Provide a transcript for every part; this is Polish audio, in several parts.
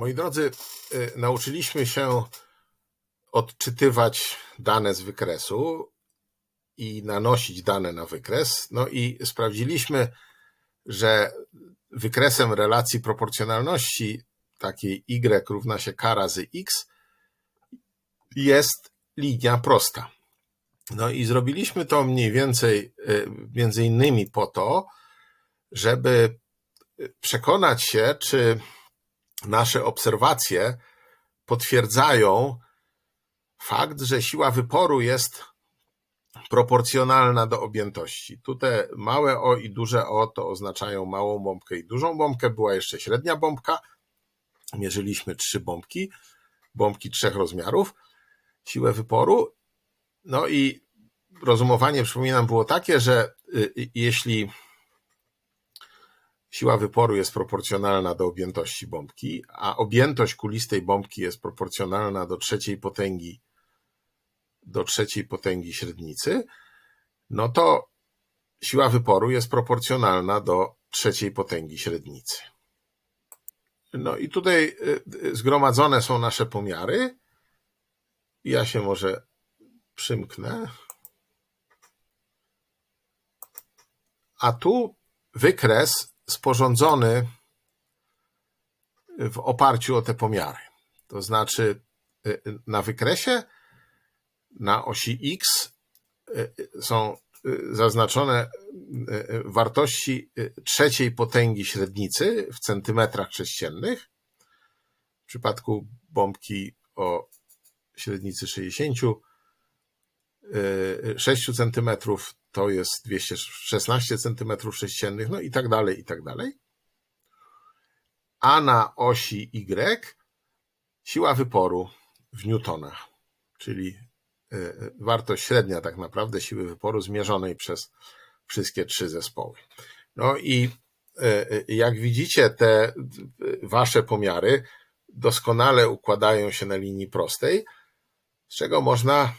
Moi drodzy, y, nauczyliśmy się odczytywać dane z wykresu i nanosić dane na wykres. No i sprawdziliśmy, że wykresem relacji proporcjonalności takiej y równa się k razy x jest linia prosta. No i zrobiliśmy to mniej więcej y, między innymi po to, żeby y, przekonać się, czy nasze obserwacje potwierdzają fakt, że siła wyporu jest proporcjonalna do objętości. Tu te małe O i duże O to oznaczają małą bombkę i dużą bombkę. Była jeszcze średnia bombka. Mierzyliśmy trzy bombki, bombki trzech rozmiarów, siłę wyporu. No i rozumowanie, przypominam, było takie, że y, y, jeśli Siła wyporu jest proporcjonalna do objętości bombki, a objętość kulistej bombki jest proporcjonalna do trzeciej potęgi do trzeciej potęgi średnicy, no to siła wyporu jest proporcjonalna do trzeciej potęgi średnicy. No i tutaj y, y, zgromadzone są nasze pomiary. Ja się może przymknę. A tu wykres sporządzony w oparciu o te pomiary. To znaczy y, y, na wykresie na osi X y, są zaznaczone wartości trzeciej potęgi średnicy w centymetrach sześciennych. W przypadku bombki o średnicy 60 6 centymetrów to jest 216 cm sześciennych, no i tak dalej, i tak dalej. A na osi Y siła wyporu w newtonach, czyli e, e, wartość średnia tak naprawdę siły wyporu zmierzonej przez wszystkie trzy zespoły. No i e, jak widzicie, te wasze pomiary doskonale układają się na linii prostej, z czego można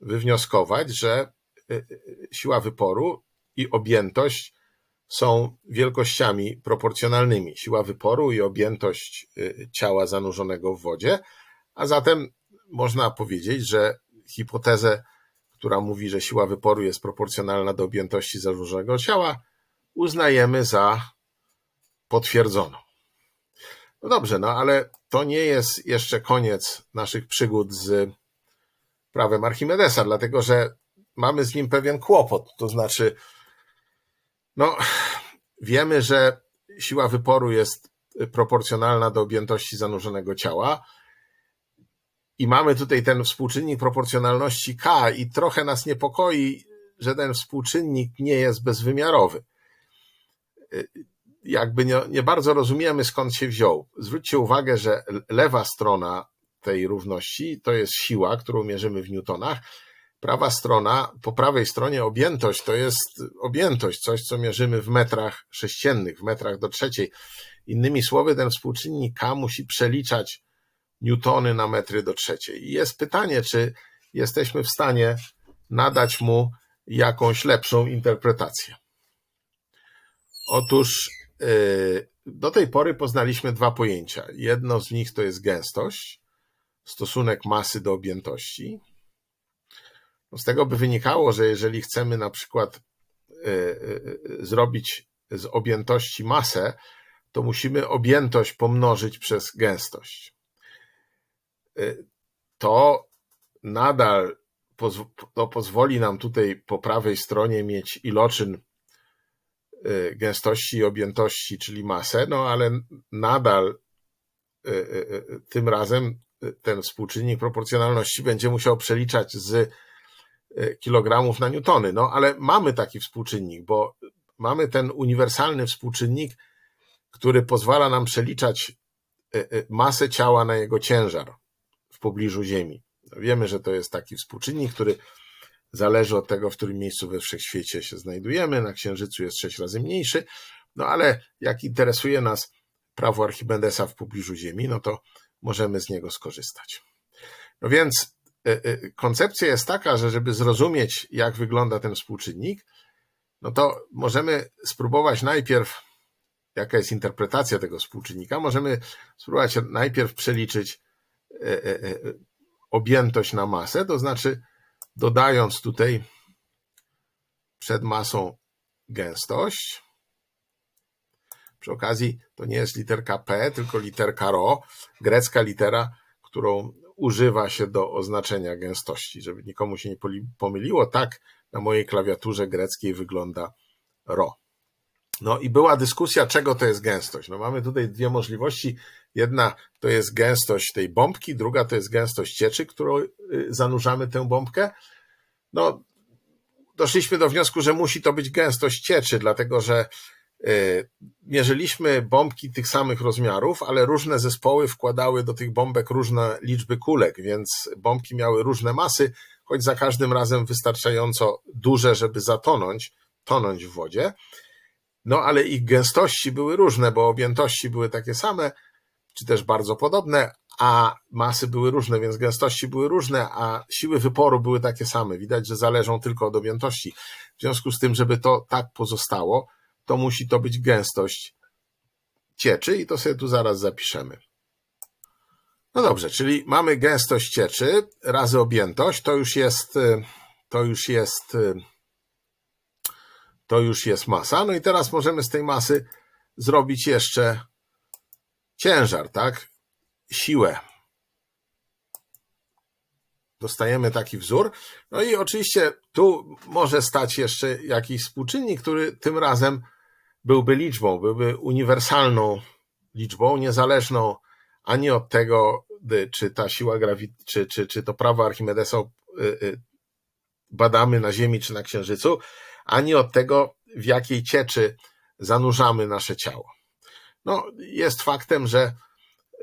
wywnioskować, że Y, y, siła wyporu i objętość są wielkościami proporcjonalnymi. Siła wyporu i objętość y, ciała zanurzonego w wodzie, a zatem można powiedzieć, że hipotezę, która mówi, że siła wyporu jest proporcjonalna do objętości zanurzonego ciała, uznajemy za potwierdzoną. No dobrze, no ale to nie jest jeszcze koniec naszych przygód z prawem Archimedesa, dlatego że mamy z nim pewien kłopot. To znaczy, no, wiemy, że siła wyporu jest proporcjonalna do objętości zanurzonego ciała. I mamy tutaj ten współczynnik proporcjonalności K, i trochę nas niepokoi, że ten współczynnik nie jest bezwymiarowy. Jakby nie, nie bardzo rozumiemy, skąd się wziął. Zwróćcie uwagę, że lewa strona tej równości to jest siła, którą mierzymy w newtonach, prawa strona, po prawej stronie objętość to jest objętość, coś co mierzymy w metrach sześciennych, w metrach do trzeciej. Innymi słowy, ten współczynnik K musi przeliczać newtony na metry do trzeciej. I jest pytanie, czy jesteśmy w stanie nadać mu jakąś lepszą interpretację. Otóż y, do tej pory poznaliśmy dwa pojęcia. Jedno z nich to jest gęstość, stosunek masy do objętości, no, z tego by wynikało, że jeżeli chcemy na przykład e, e, zrobić z objętości masę, to musimy objętość pomnożyć przez gęstość. E, to nadal to pozwoli nam tutaj po prawej stronie mieć iloczyn gęstości i objętości, czyli masę, no ale nadal tym razem ten współczynnik proporcjonalności będzie musiał przeliczać z E, kilogramów na newtony. No ale mamy taki współczynnik, bo mamy ten uniwersalny współczynnik, który pozwala nam przeliczać e, e, masę ciała na jego ciężar w pobliżu Ziemi. Wiemy, że to jest taki współczynnik, który zależy od tego, w którym miejscu we wszechświecie się znajdujemy. Na Księżycu jest sześć razy mniejszy, no ale jak interesuje nas prawo Archimedesa w pobliżu Ziemi, no to możemy z niego skorzystać. No więc E, e, koncepcja jest taka, że żeby zrozumieć, jak wygląda ten współczynnik, no to możemy spróbować najpierw, jaka jest interpretacja tego współczynnika, możemy spróbować najpierw przeliczyć e, objętość na masę, to znaczy dodając tutaj przed masą gęstość. Przy okazji to nie jest literka P, tylko literka RO, grecka litera, którą używa się do oznaczenia gęstości, żeby nikomu się nie pomyliło. Tak na mojej klawiaturze greckiej wygląda RO. No i była dyskusja, czego to jest gęstość. No mamy tutaj dwie możliwości. Jedna to jest gęstość tej bombki, druga to jest gęstość cieczy, którą y, zanurzamy tę bombkę. No, doszliśmy do wniosku, że musi to być gęstość cieczy, dlatego że E, mierzyliśmy bombki tych samych rozmiarów, ale różne zespoły wkładały do tych bombek różne liczby kulek, więc bombki miały różne masy, choć za każdym razem wystarczająco duże, żeby zatonąć, tonąć w wodzie. No ale ich gęstości były różne, bo objętości były takie same, czy też bardzo podobne, a masy były różne, więc gęstości były różne, a siły wyporu były takie same. Widać, że zależą tylko od objętości. W związku z tym, żeby to tak pozostało, to musi to być gęstość cieczy i to sobie tu zaraz zapiszemy. No dobrze, czyli mamy gęstość cieczy razy objętość, to już jest, y, to już jest, y, to już jest masa. No i teraz możemy z tej masy zrobić jeszcze ciężar, tak? Siłę. Dostajemy taki wzór. No i oczywiście tu może stać jeszcze jakiś współczynnik, który tym razem byłby liczbą, byłby uniwersalną liczbą, niezależną ani od tego, czy ta siła grawitacji, czy, czy, czy to prawo Archimedesa y, y, badamy na Ziemi czy na Księżycu, ani od tego, w jakiej cieczy zanurzamy nasze ciało. No, jest faktem, że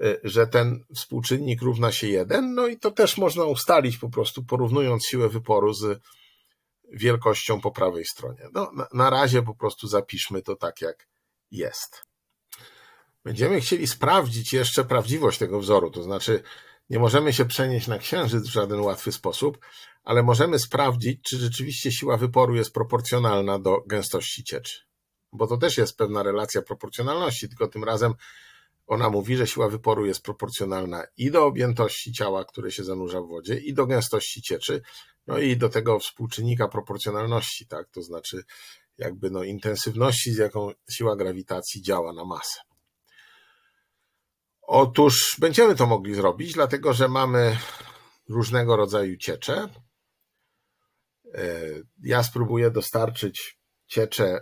Y, że ten współczynnik równa się 1, no i to też można ustalić po prostu porównując siłę wyporu z wielkością po prawej stronie. No, na razie po prostu zapiszmy to tak, jak jest. Będziemy chcieli sprawdzić jeszcze prawdziwość tego wzoru, to znaczy nie możemy się przenieść na księżyc w żaden łatwy sposób, ale możemy sprawdzić, czy rzeczywiście siła wyporu jest proporcjonalna do gęstości cieczy. Bo to też jest pewna relacja proporcjonalności, tylko tym razem ona mówi, że siła wyporu jest proporcjonalna i do objętości ciała, które się zanurza w wodzie, i do gęstości cieczy, no i do tego współczynnika proporcjonalności, tak? To znaczy, jakby no intensywności, z jaką siła grawitacji działa na masę. Otóż będziemy to mogli zrobić, dlatego że mamy różnego rodzaju ciecze. E, ja spróbuję dostarczyć ciecze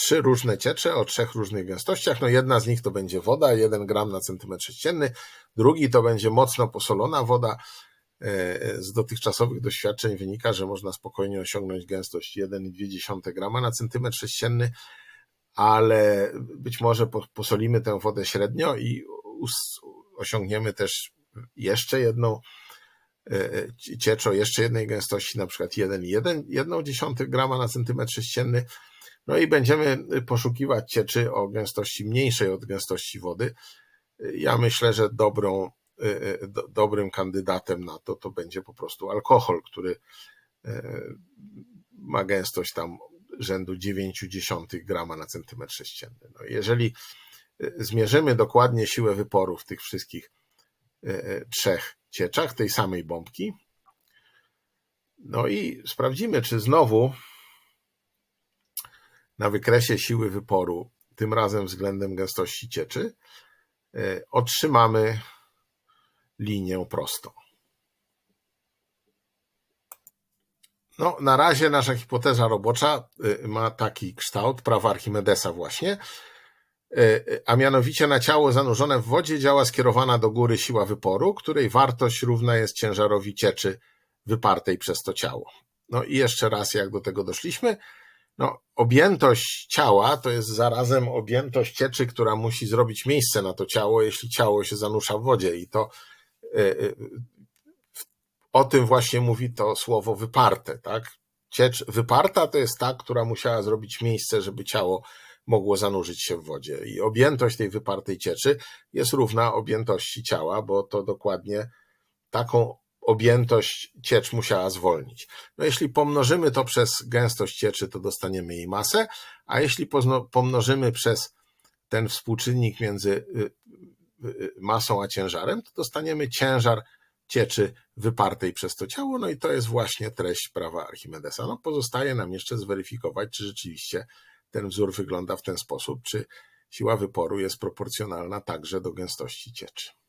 trzy różne ciecze o trzech różnych gęstościach. No jedna z nich to będzie woda, 1 gram na centymetr sześcienny, drugi to będzie mocno posolona woda. E, z dotychczasowych doświadczeń wynika, że można spokojnie osiągnąć gęstość 1,2 grama na centymetr sześcienny, ale być może posolimy tę wodę średnio i osiągniemy też jeszcze jedną e, e, cieczo, jeszcze jednej gęstości, na przykład 1,1 grama na centymetr sześcienny, no i będziemy y, poszukiwać cieczy o gęstości mniejszej od gęstości wody. Ja myślę, że dobrą, y, y, do, dobrym kandydatem na to to będzie po prostu alkohol, który ma gęstość tam rzędu 0,9 grama na centymetr sześcienny. No jeżeli zmierzymy dokładnie siłę wyporu w tych wszystkich trzech cieczach tej samej bombki, no i sprawdzimy, czy znowu na wykresie siły wyporu, tym razem względem gęstości cieczy, e, otrzymamy linię prostą. No, na razie nasza hipoteza robocza e, ma taki kształt prawa Archimedesa właśnie, e, a mianowicie na ciało zanurzone w wodzie działa skierowana do góry siła wyporu, której wartość równa jest ciężarowi cieczy wypartej przez to ciało. No i jeszcze raz, jak do tego doszliśmy, no, objętość ciała to jest zarazem objętość cieczy, która musi zrobić miejsce na to ciało, jeśli ciało się zanusza w wodzie. I to y, y, o tym właśnie mówi to słowo wyparte, tak? Ciecz wyparta to jest ta, która musiała zrobić miejsce, żeby ciało mogło zanurzyć się w wodzie. I objętość tej wypartej cieczy jest równa objętości ciała, bo to dokładnie taką objętość ciecz musiała zwolnić. No jeśli pomnożymy to przez gęstość cieczy, to dostaniemy jej masę, a jeśli pomnożymy przez ten współczynnik między y, y, y, masą a ciężarem, to dostaniemy ciężar cieczy wypartej przez to ciało, no i to jest właśnie treść prawa Archimedesa. No pozostaje nam jeszcze zweryfikować, czy rzeczywiście ten wzór wygląda w ten sposób, czy siła wyporu jest proporcjonalna także do gęstości cieczy.